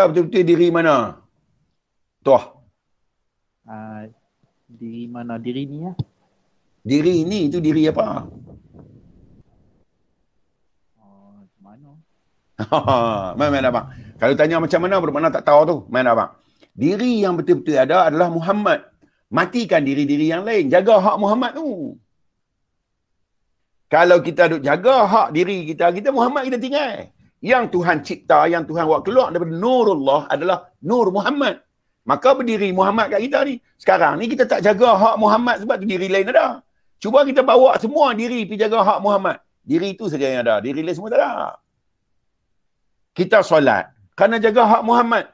tahu betul-betul diri mana? Tuah. Uh, diri mana? Diri ni ya? Diri ni itu diri apa? Oh, mana? main main abang. Kalau tanya macam mana bermakna tak tahu tu. Main apa? Diri yang betul-betul ada adalah Muhammad. Matikan diri-diri yang lain. Jaga hak Muhammad tu. Kalau kita duk jaga hak diri kita, kita Muhammad kita tinggal yang Tuhan cipta, yang Tuhan buat keluar daripada Nurullah adalah Nur Muhammad. Maka berdiri Muhammad kat kita ni. Sekarang ni kita tak jaga hak Muhammad sebab tu diri lain ada. Cuba kita bawa semua diri pergi jaga hak Muhammad. Diri itu saja yang ada. Diri lain semua tak ada. Kita solat. Kerana jaga hak Muhammad.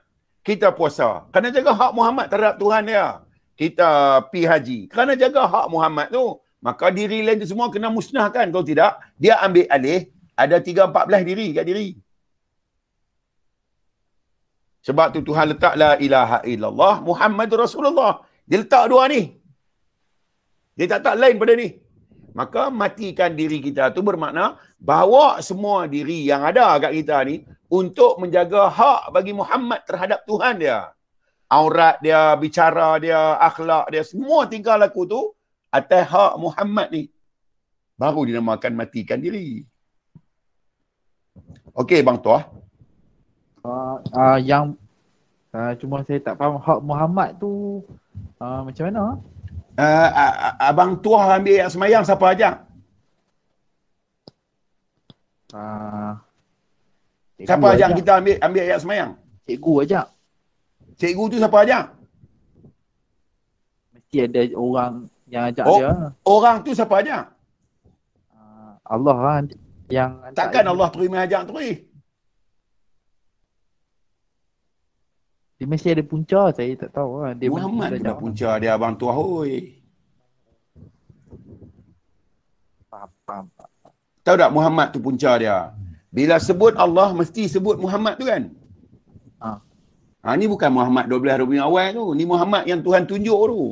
Kita puasa. Kerana jaga hak Muhammad terhadap Tuhan dia. Kita pi haji. Kerana jaga hak Muhammad tu. Maka diri lain tu semua kena musnahkan. Kalau tidak, dia ambil alih. Ada tiga empat belah diri kat diri. Sebab tu Tuhan letak la ilaha illallah Muhammad Rasulullah. Dia letak dua ni. Dia tak tak lain pada ni. Maka matikan diri kita tu bermakna bawa semua diri yang ada kat kita ni untuk menjaga hak bagi Muhammad terhadap Tuhan dia. Aurat dia, bicara dia, akhlak dia, semua tinggal laku tu atas hak Muhammad ni. Baru dinamakan matikan diri. Okey, Bang Tuah uh, uh, yang uh, cuma saya tak faham hak Muhammad tu uh, macam mana? Uh, abang tuah ambil ayat semayang siapa aja? Uh, siapa ajak kita ambil ambil ayat semayang? Cikgu aja. Cikgu tu siapa aja? Mesti ada orang yang ajak oh, dia. Orang tu siapa aja? Uh, Allah lah yang Takkan Allah dia. terima ajak terus. Dia mesti ada punca saya tak tahu lah. Dia Muhammad pun dah punca dia abang tu ahoy. Tahu tak Muhammad tu punca dia? Bila sebut Allah mesti sebut Muhammad tu kan? Ha. ha ni bukan Muhammad 12 Rabiul Awal tu. Ni Muhammad yang Tuhan tunjuk tu.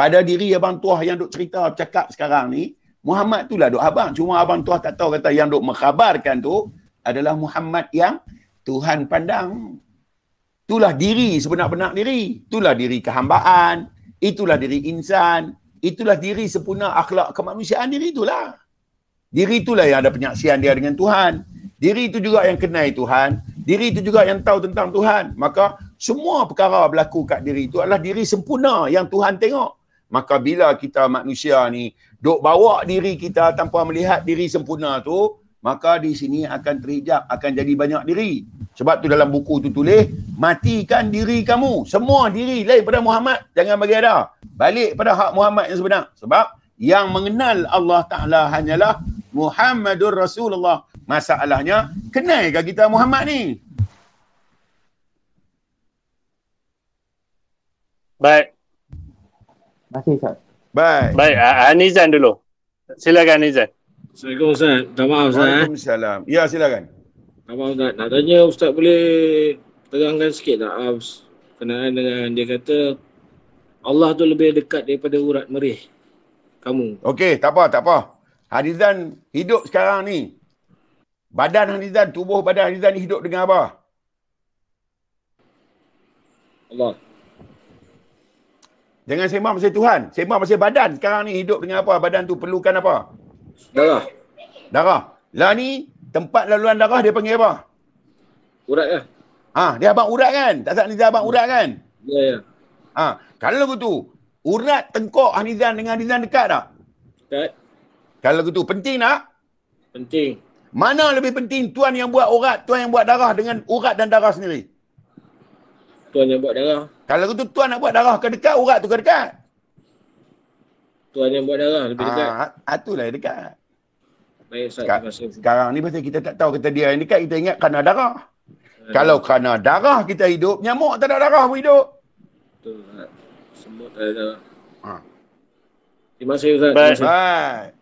Pada diri abang tua yang duk cerita cakap sekarang ni, Muhammad tu lah duk abang. Cuma abang tua tak tahu kata yang duk mengkhabarkan tu adalah Muhammad yang Tuhan pandang itulah diri sebenar-benar diri itulah diri kehambaan itulah diri insan itulah diri sempurna akhlak kemanusiaan diri itulah diri itulah yang ada penyaksian dia dengan Tuhan diri itu juga yang kenai Tuhan diri itu juga yang tahu tentang Tuhan maka semua perkara berlaku kat diri itu adalah diri sempurna yang Tuhan tengok maka bila kita manusia ni duk bawa diri kita tanpa melihat diri sempurna tu maka di sini akan terhijab akan jadi banyak diri sebab tu dalam buku tu tulis, matikan diri kamu. Semua diri lain pada Muhammad, jangan bagi ada. Balik pada hak Muhammad yang sebenar. Sebab yang mengenal Allah Ta'ala hanyalah Muhammadur Rasulullah. Masalahnya, kenaikah kita Muhammad ni? Baik. Baik. Baik. Anizan ah, ah, dulu. Silakan Anizan. Assalamualaikum Ustaz. Tak maaf Ustaz. Eh. Waalaikumsalam. Ya silakan. Abang Ustaz nak tanya Ustaz boleh terangkan sikit tak lah, uh, kenaan dengan dia kata Allah tu lebih dekat daripada urat merih kamu. Okey, tak apa, tak apa. Hadizan hidup sekarang ni. Badan Hadizan, tubuh badan Hadizan ni hidup dengan apa? Allah. Jangan sembah masih Tuhan. Sembah masih badan. Sekarang ni hidup dengan apa? Badan tu perlukan apa? Darah. Darah. Lah ni tempat laluan darah dia panggil apa? Urat ke? Kan? Ha, dia abang urat kan? Tak sabar dia abang ya. urat kan? Ya, ya. Ha, kalau begitu, urat tengkok anizan dengan anizan dekat tak? Dekat. Kalau begitu, penting tak? Penting. Mana lebih penting tuan yang buat urat, tuan yang buat darah dengan urat dan darah sendiri? Tuan yang buat darah. Kalau begitu, tuan nak buat darah ke dekat, urat tu ke dekat? Tuan yang buat darah lebih ha, dekat. Ha, itulah dekat. Baik, Ustaz. Sekarang ni pasal kita tak tahu kita dia yang kan kita ingat kerana darah. Ya. Kalau kerana darah kita hidup, nyamuk tak ada darah pun hidup. Betul. Semut tak ada darah. Ha. Terima kasih, Ustaz. Baik.